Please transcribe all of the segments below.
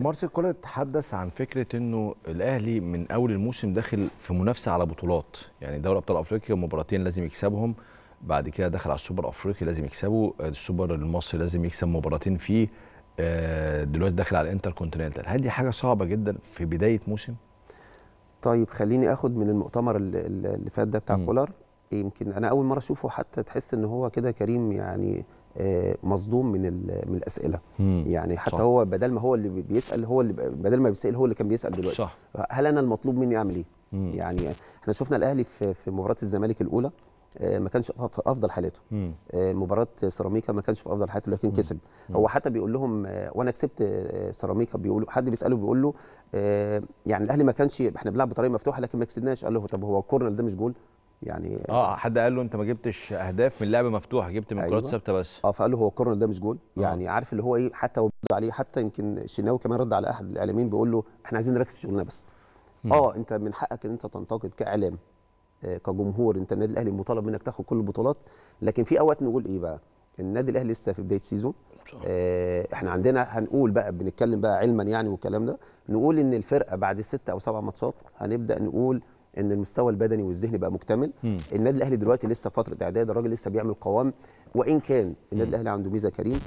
مارسيل كولر تحدث عن فكره انه الاهلي من اول الموسم داخل في منافسه على بطولات يعني دوري ابطال افريقيا مباراتين لازم يكسبهم بعد كده دخل على السوبر الافريقي لازم يكسبه السوبر المصري لازم يكسب مباراتين فيه آه، دلوقتي داخل على الانتر كونتيننتال هل دي حاجه صعبه جدا في بدايه موسم طيب خليني اخد من المؤتمر اللي فات ده بتاع كولر يمكن انا اول مره اشوفه حتى تحس ان هو كده كريم يعني آه، مصدوم من من الاسئله مم. يعني حتى صح. هو بدل ما هو اللي بيسال هو اللي بدل ما بيسال هو اللي كان بيسال دلوقتي صح. هل انا المطلوب مني اعمل ايه يعني احنا شفنا الاهلي في في مباراه الزمالك الاولى آه، ما كانش في افضل حالاته آه، مباراه سيراميكا ما كانش في افضل حالاته لكن كسب هو حتى بيقول لهم وانا كسبت سيراميكا بيقول حد بيساله بيقول له يعني الاهلي ما كانش احنا بنلعب بطريقه مفتوحه لكن ما كسبناش قال له طب هو الكورنر ده مش جول يعني اه حد قال له انت ما جبتش اهداف من لعبه مفتوحه جبت من أيوة. كرات ثابته بس اه فقال له هو الكورنر ده مش جول آه. يعني آه. عارف اللي هو ايه حتى ورد عليه حتى يمكن الشناوي كمان رد على احد الاعلاميين بيقول له احنا عايزين نركز في شغلنا بس م. اه انت من حقك ان انت تنتقد كاعلام آه كجمهور انت النادي الاهلي مطالب منك تاخد كل البطولات لكن في اوقات نقول ايه بقى النادي الاهلي لسه في بدايه سيزون آه احنا عندنا هنقول بقى بنتكلم بقى علما يعني والكلام ده نقول ان الفرقه بعد ست او سبع ماتشات هنبدا نقول ان المستوى البدني والذهني بقى مكتمل م. النادي الاهلي دلوقتي لسه فتره اعداد الراجل لسه بيعمل قوام وان كان النادي الاهلي عنده ميزه كريم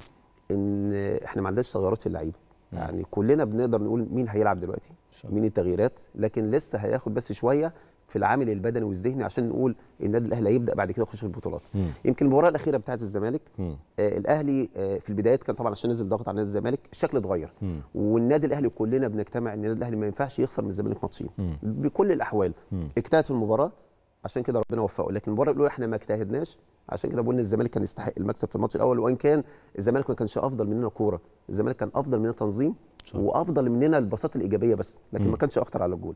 ان احنا ما عندناش تغيرات في اللعيبه يعني كلنا بنقدر نقول مين هيلعب دلوقتي مين التغييرات لكن لسه هياخد بس شويه في العامل البدني والذهني عشان نقول النادي الاهلي هيبدا بعد كده يخش في البطولات مم. يمكن المباراه الاخيره بتاعه الزمالك آه الاهلي آه في البدايات كان طبعا عشان نزل ضغط على نادي الزمالك الشكل اتغير والنادي الاهلي كلنا بنجتمع ان النادي الاهلي ما ينفعش يخسر من الزمالك ماتشين بكل الاحوال اجتهد في المباراه عشان كده ربنا وفقه لكن المباراه الاولى احنا ما اجتهدناش عشان كده بقول ان الزمالك كان يستحق المكسب في الماتش الاول وان كان الزمالك ما كانش افضل مننا كوره الزمالك كان افضل مننا تنظيم صح. وافضل مننا البساطه الايجابيه بس لكن ما كانش اخطر على الجول